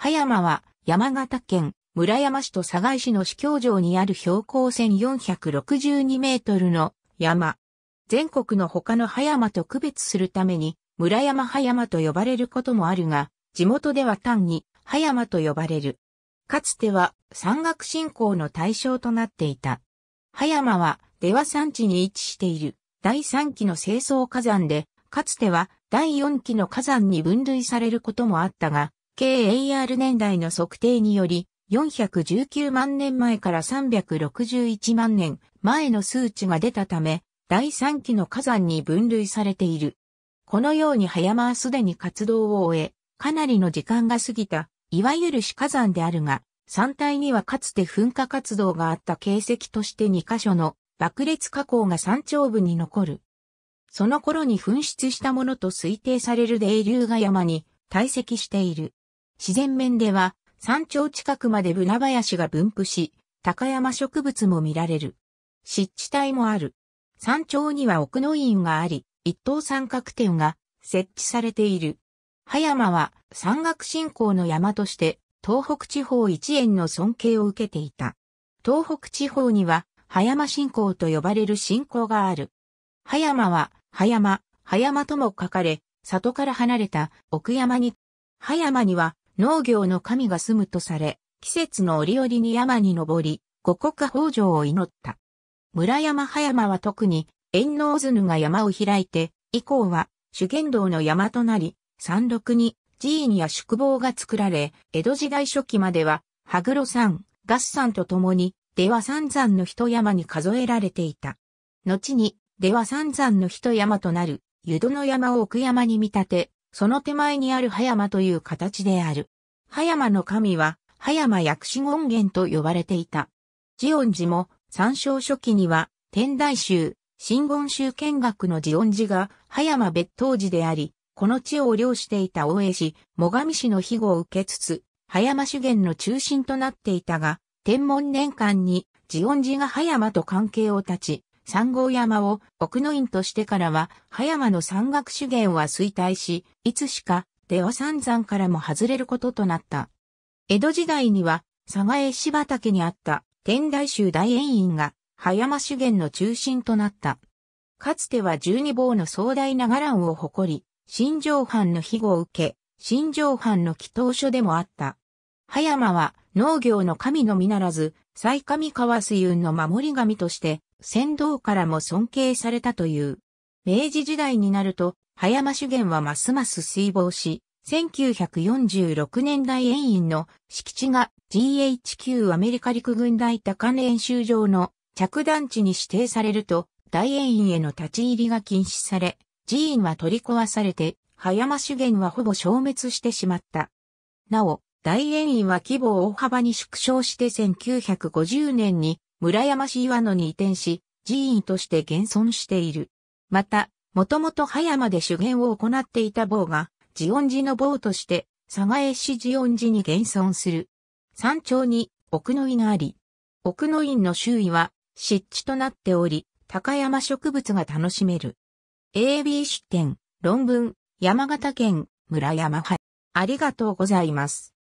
葉山は山形県村山市と佐賀市の市境上にある標高1462メートルの山。全国の他の葉山と区別するために村山葉山と呼ばれることもあるが、地元では単に葉山と呼ばれる。かつては山岳信仰の対象となっていた。葉山は出羽山地に位置している第3期の清掃火山で、かつては第4期の火山に分類されることもあったが、KAR 年代の測定により、419万年前から361万年前の数値が出たため、第3期の火山に分類されている。このように葉山はすでに活動を終え、かなりの時間が過ぎた、いわゆる死火山であるが、山体にはかつて噴火活動があった形跡として2カ所の爆裂火口が山頂部に残る。その頃に噴出したものと推定される泥流が山に堆積している。自然面では山頂近くまでブナ林が分布し、高山植物も見られる。湿地帯もある。山頂には奥の院があり、一等三角点が設置されている。葉山は山岳信仰の山として東北地方一円の尊敬を受けていた。東北地方には葉山信仰と呼ばれる信仰がある。葉山は葉山、葉山とも書かれ、里から離れた奥山に、葉山には農業の神が住むとされ、季節の折々に山に登り、五穀豊穣を祈った。村山葉山は特に、遠納図が山を開いて、以降は修験道の山となり、山麓に寺院や宿坊が作られ、江戸時代初期までは、羽黒山、合山と共に、出羽三山の一山に数えられていた。後に、出羽三山の一山となる、湯戸の山を奥山に見立て、その手前にある葉山という形である。葉山の神は、葉山薬師権現と呼ばれていた。慈恩寺も、参照初期には、天台宗、新言宗見学の慈恩寺が、葉山別当寺であり、この地を領していた大江市、最上市の庇護を受けつつ、葉山修験の中心となっていたが、天文年間に、慈恩寺が葉山と関係を断ち、三号山を奥の院としてからは、葉山の山岳資源は衰退し、いつしか出羽三山からも外れることとなった。江戸時代には、佐賀江市畑にあった天台宗大円院が、葉山修験の中心となった。かつては十二坊の壮大な伽藍を誇り、新城藩の庇護を受け、新城藩の祈祷所でもあった。葉山は農業の神のみならず、最上川水運の守り神として、船頭からも尊敬されたという。明治時代になると、葉山修験はますます水防し、1946年代遠院の敷地が GHQ アメリカ陸軍大高根演習場の着弾地に指定されると、大円院への立ち入りが禁止され、寺院は取り壊されて、葉山修験はほぼ消滅してしまった。なお、大円院は規模を大幅に縮小して1950年に村山市岩野に移転し、寺院として現存している。また、もともと葉山で修験を行っていた坊が、寺恩寺の坊として、佐賀江市寺恩寺に現存する。山頂に奥の院があり、奥の院の周囲は湿地となっており、高山植物が楽しめる。AB 出典、論文、山形県、村山派。ありがとうございます。